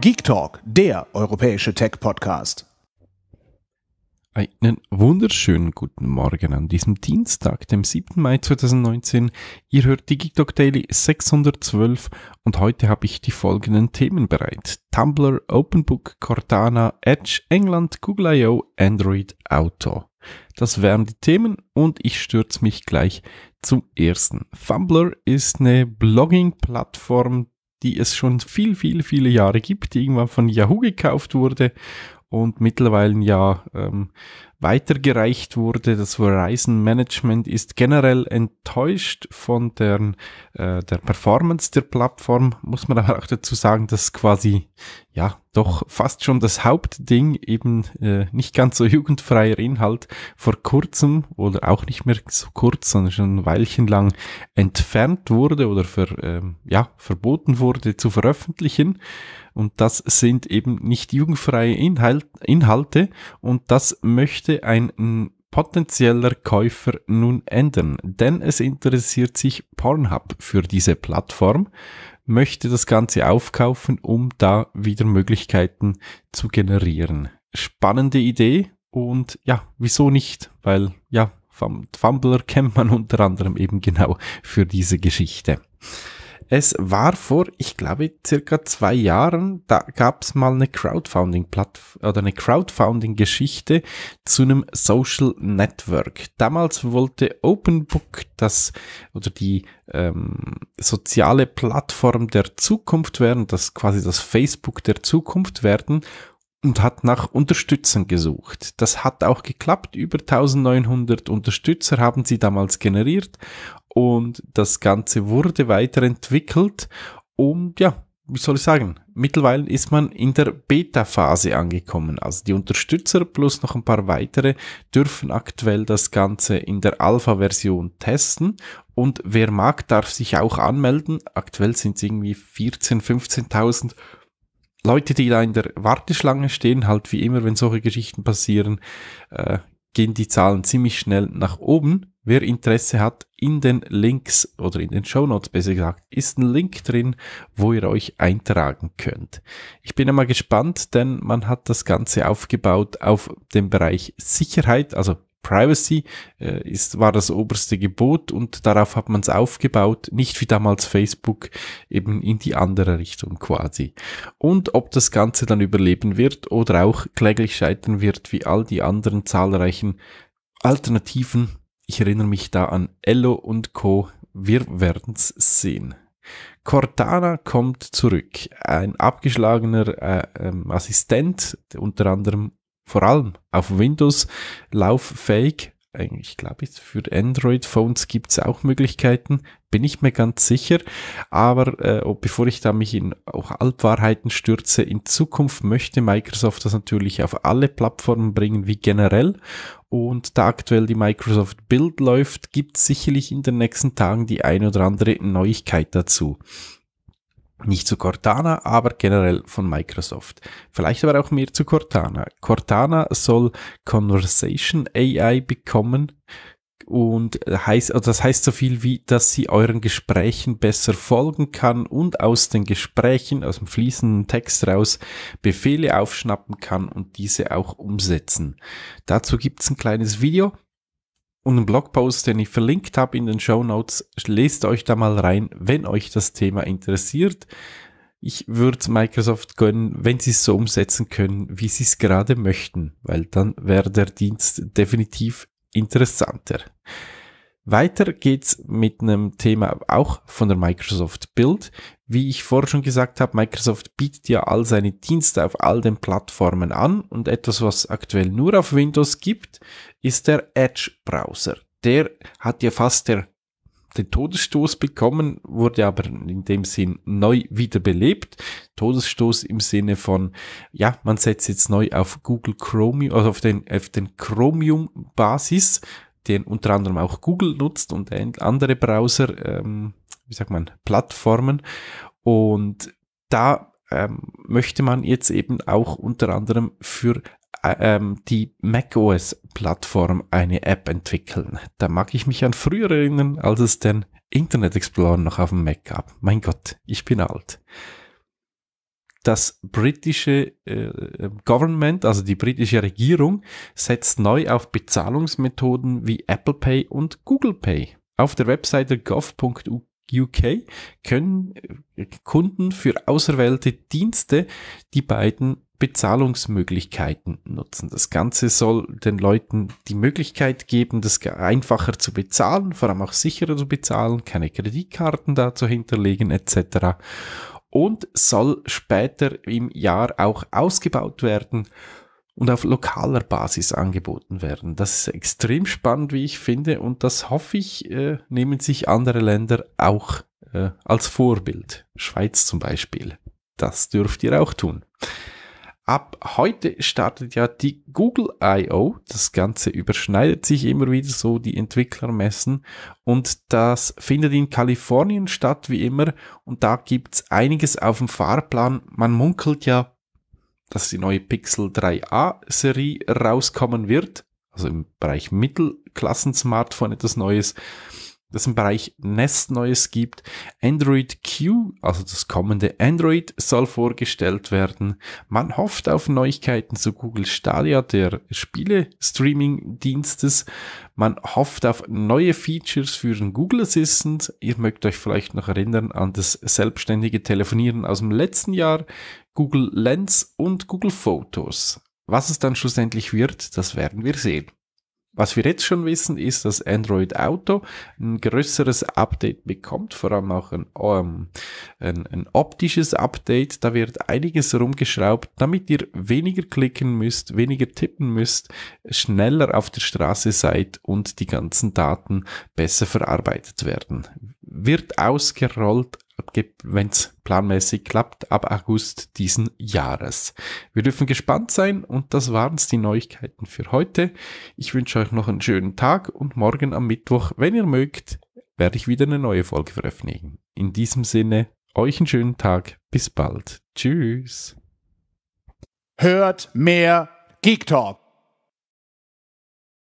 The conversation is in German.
Geek Talk, der europäische Tech-Podcast. Einen wunderschönen guten Morgen an diesem Dienstag, dem 7. Mai 2019. Ihr hört die Geek Talk Daily 612 und heute habe ich die folgenden Themen bereit. Tumblr, OpenBook, Cortana, Edge, England, Google I.O., Android, Auto. Das wären die Themen und ich stürze mich gleich zum ersten. Fumblr ist eine Blogging-Plattform, die es schon viel, viel, viele Jahre gibt, die irgendwann von Yahoo gekauft wurde und mittlerweile ja ähm, weitergereicht wurde. Das Verizon Management ist generell enttäuscht von der, äh, der Performance der Plattform. Muss man aber auch dazu sagen, dass quasi, ja, doch fast schon das Hauptding, eben äh, nicht ganz so jugendfreier Inhalt, vor kurzem oder auch nicht mehr so kurz, sondern schon ein Weilchen lang entfernt wurde oder ver, äh, ja, verboten wurde zu veröffentlichen. Und das sind eben nicht jugendfreie Inhal Inhalte. Und das möchte möchte ein potenzieller Käufer nun ändern? Denn es interessiert sich Pornhub für diese Plattform, möchte das Ganze aufkaufen, um da wieder Möglichkeiten zu generieren. Spannende Idee und ja, wieso nicht? Weil ja, Fumbler kennt man unter anderem eben genau für diese Geschichte. Es war vor, ich glaube, circa zwei Jahren, da gab es mal eine Crowdfunding-Plattform oder eine Crowdfunding-Geschichte zu einem Social Network. Damals wollte OpenBook das oder die ähm, soziale Plattform der Zukunft werden, das quasi das Facebook der Zukunft werden und hat nach Unterstützern gesucht. Das hat auch geklappt. Über 1900 Unterstützer haben sie damals generiert und das Ganze wurde weiterentwickelt und ja, wie soll ich sagen, mittlerweile ist man in der Beta-Phase angekommen. Also die Unterstützer plus noch ein paar weitere dürfen aktuell das Ganze in der Alpha-Version testen. Und wer mag, darf sich auch anmelden. Aktuell sind es irgendwie 14.000, 15.000 Leute, die da in der Warteschlange stehen, halt wie immer, wenn solche Geschichten passieren, äh, gehen die Zahlen ziemlich schnell nach oben. Wer Interesse hat, in den Links oder in den Show Notes besser gesagt, ist ein Link drin, wo ihr euch eintragen könnt. Ich bin einmal gespannt, denn man hat das Ganze aufgebaut auf dem Bereich Sicherheit, also Privacy äh, ist, war das oberste Gebot und darauf hat man es aufgebaut, nicht wie damals Facebook, eben in die andere Richtung quasi. Und ob das Ganze dann überleben wird oder auch kläglich scheitern wird, wie all die anderen zahlreichen Alternativen. Ich erinnere mich da an Ello und Co. Wir werden's sehen. Cortana kommt zurück. Ein abgeschlagener äh, ähm, Assistent, unter anderem vor allem auf Windows lauffähig. Ich glaube, für Android-Phones gibt es auch Möglichkeiten, bin ich mir ganz sicher. Aber äh, oh, bevor ich da mich in auch Altwahrheiten stürze, in Zukunft möchte Microsoft das natürlich auf alle Plattformen bringen, wie generell. Und da aktuell die Microsoft Build läuft, gibt es sicherlich in den nächsten Tagen die ein oder andere Neuigkeit dazu. Nicht zu Cortana, aber generell von Microsoft. Vielleicht aber auch mehr zu Cortana. Cortana soll Conversation AI bekommen und heißt, also das heißt so viel wie, dass sie euren Gesprächen besser folgen kann und aus den Gesprächen, aus dem fließenden Text raus Befehle aufschnappen kann und diese auch umsetzen. Dazu gibt's ein kleines Video und einen Blogpost, den ich verlinkt habe in den Show Notes. Lest euch da mal rein, wenn euch das Thema interessiert. Ich würde Microsoft gönnen, wenn sie es so umsetzen können, wie sie es gerade möchten, weil dann wäre der Dienst definitiv interessanter. Weiter geht's mit einem Thema auch von der Microsoft Build. Wie ich vorher schon gesagt habe, Microsoft bietet ja all seine Dienste auf all den Plattformen an und etwas, was aktuell nur auf Windows gibt, ist der Edge Browser. Der hat ja fast der, den Todesstoß bekommen, wurde aber in dem Sinn neu wiederbelebt. Todesstoß im Sinne von, ja, man setzt jetzt neu auf Google Chromium, also auf den, auf den Chromium Basis den unter anderem auch Google nutzt und andere Browser, ähm, wie sagt man, Plattformen. Und da ähm, möchte man jetzt eben auch unter anderem für äh, ähm, die macOS-Plattform eine App entwickeln. Da mag ich mich an früher erinnern, als es den Internet Explorer noch auf dem Mac gab. Mein Gott, ich bin alt das britische äh, Government, also die britische Regierung, setzt neu auf Bezahlungsmethoden wie Apple Pay und Google Pay. Auf der Webseite gov.uk können äh, Kunden für auserwählte Dienste die beiden Bezahlungsmöglichkeiten nutzen. Das Ganze soll den Leuten die Möglichkeit geben, das einfacher zu bezahlen, vor allem auch sicherer zu bezahlen, keine Kreditkarten da zu hinterlegen etc und soll später im Jahr auch ausgebaut werden und auf lokaler Basis angeboten werden. Das ist extrem spannend, wie ich finde, und das hoffe ich, äh, nehmen sich andere Länder auch äh, als Vorbild. Schweiz zum Beispiel. Das dürft ihr auch tun. Ab heute startet ja die Google I.O. Das Ganze überschneidet sich immer wieder so, die Entwickler messen. Und das findet in Kalifornien statt, wie immer. Und da gibt's einiges auf dem Fahrplan. Man munkelt ja, dass die neue Pixel 3a-Serie rauskommen wird. Also im Bereich Mittelklassen-Smartphone etwas Neues das im Bereich Nest Neues gibt. Android Q, also das kommende Android, soll vorgestellt werden. Man hofft auf Neuigkeiten zu Google Stadia, der Spiele-Streaming-Dienstes. Man hofft auf neue Features für den Google Assistant. Ihr mögt euch vielleicht noch erinnern an das selbstständige Telefonieren aus dem letzten Jahr, Google Lens und Google Photos. Was es dann schlussendlich wird, das werden wir sehen. Was wir jetzt schon wissen, ist, dass Android Auto ein größeres Update bekommt, vor allem auch ein, um, ähm, ein, ein, optisches Update. Da wird einiges rumgeschraubt, damit ihr weniger klicken müsst, weniger tippen müsst, schneller auf der Straße seid und die ganzen Daten besser verarbeitet werden. Wird ausgerollt wenn es planmäßig klappt, ab August diesen Jahres. Wir dürfen gespannt sein und das waren's die Neuigkeiten für heute. Ich wünsche euch noch einen schönen Tag und morgen am Mittwoch, wenn ihr mögt, werde ich wieder eine neue Folge veröffentlichen. In diesem Sinne, euch einen schönen Tag, bis bald. Tschüss. Hört mehr Geek Talk.